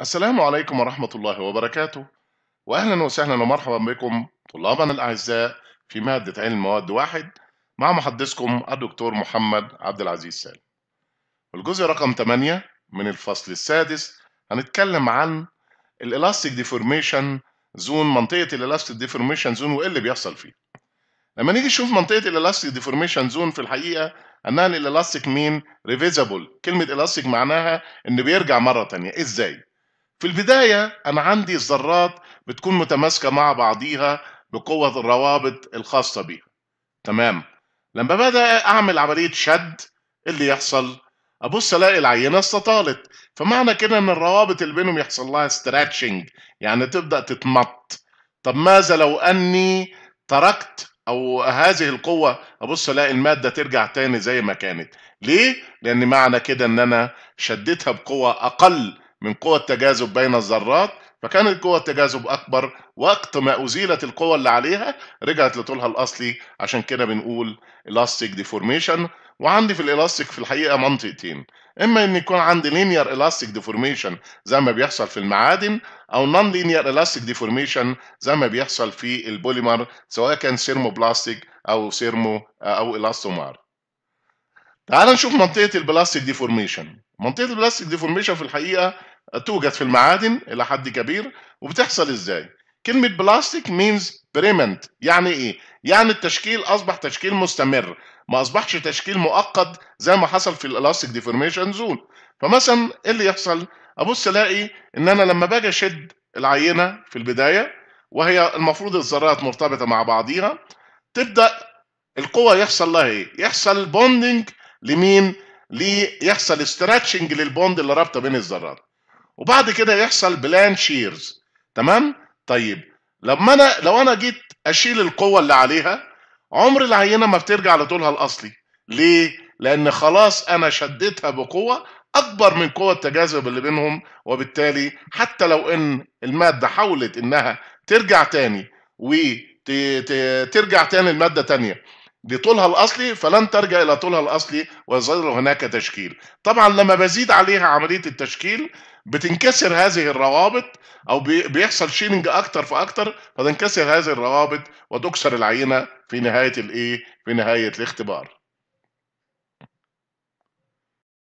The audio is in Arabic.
السلام عليكم ورحمة الله وبركاته وأهلا وسهلا ومرحبا بكم طلابنا الأعزاء في مادة علم مواد واحد مع محدثكم الدكتور محمد عبد العزيز سالم الجزء رقم 8 من الفصل السادس هنتكلم عن الإلاستيك ديفورميشن زون منطقة الإلاستيك ديفورميشن زون وإيه اللي بيحصل فيه لما نيجي نشوف منطقة الإلاستيك ديفورميشن زون في الحقيقة أنها الإلاستيك مين ريفيزابل كلمة إلاستيك معناها إن بيرجع مرة تانية إزاي في البداية أنا عندي الذرات بتكون متماسكة مع بعضيها بقوة الروابط الخاصة بيها تمام لما بدأ أعمل عملية شد اللي يحصل أبص ألاقي العينة استطالت فمعنى كده إن الروابط اللي بينهم يحصل لها ستراتشنج يعني تبدأ تتمط طب ماذا لو أني تركت أو هذه القوة أبص ألاقي المادة ترجع تاني زي ما كانت ليه؟ لأن معنى كده إن أنا شدتها بقوة أقل من قوى التجاذب بين الذرات فكانت قوى التجاذب اكبر وقت ما ازيلت القوى اللي عليها رجعت لطولها الاصلي عشان كده بنقول elastic deformation وعندي في الالاستيك في الحقيقه منطقتين اما ان يكون عندي لينير الاستيك ديفورميشن زي ما بيحصل في المعادن او نون لينير الاستيك ديفورميشن زي ما بيحصل في البوليمر سواء كان سيرموبلاستيك او سيرمو او الاستومار تعال نشوف منطقه البلاستيك ديفورميشن منطقه البلاستيك ديفورميشن في الحقيقه توجد في المعادن الى حد كبير وبتحصل ازاي كلمه بلاستيك مينز بريمنت يعني ايه يعني التشكيل اصبح تشكيل مستمر ما اصبحش تشكيل مؤقت زي ما حصل في الالاستيك ديفورميشن زون فمثلا ايه اللي يحصل ابص الاقي ان انا لما باجي اشد العينه في البدايه وهي المفروض الذرات مرتبطه مع بعضيها تبدا القوه يحصل لها ايه يحصل بوندنج لمين ليحصل استراتشنج للبوند اللي رابطه بين الذرات وبعد كده يحصل بلان شيرز تمام طيب لما انا لو انا جيت اشيل القوه اللي عليها عمر العينه ما بترجع لطولها الاصلي ليه لان خلاص انا شدتها بقوه اكبر من قوه التجاذب اللي بينهم وبالتالي حتى لو ان الماده حاولت انها ترجع تاني وترجع تاني الماده تانيه لطولها الاصلي فلن ترجع الى طولها الاصلي ويظل هناك تشكيل طبعا لما بزيد عليها عمليه التشكيل بتنكسر هذه الروابط او بيحصل شيلنج اكتر فاكتر فتنكسر هذه الروابط وتكسر العينه في نهايه الايه في نهايه الاختبار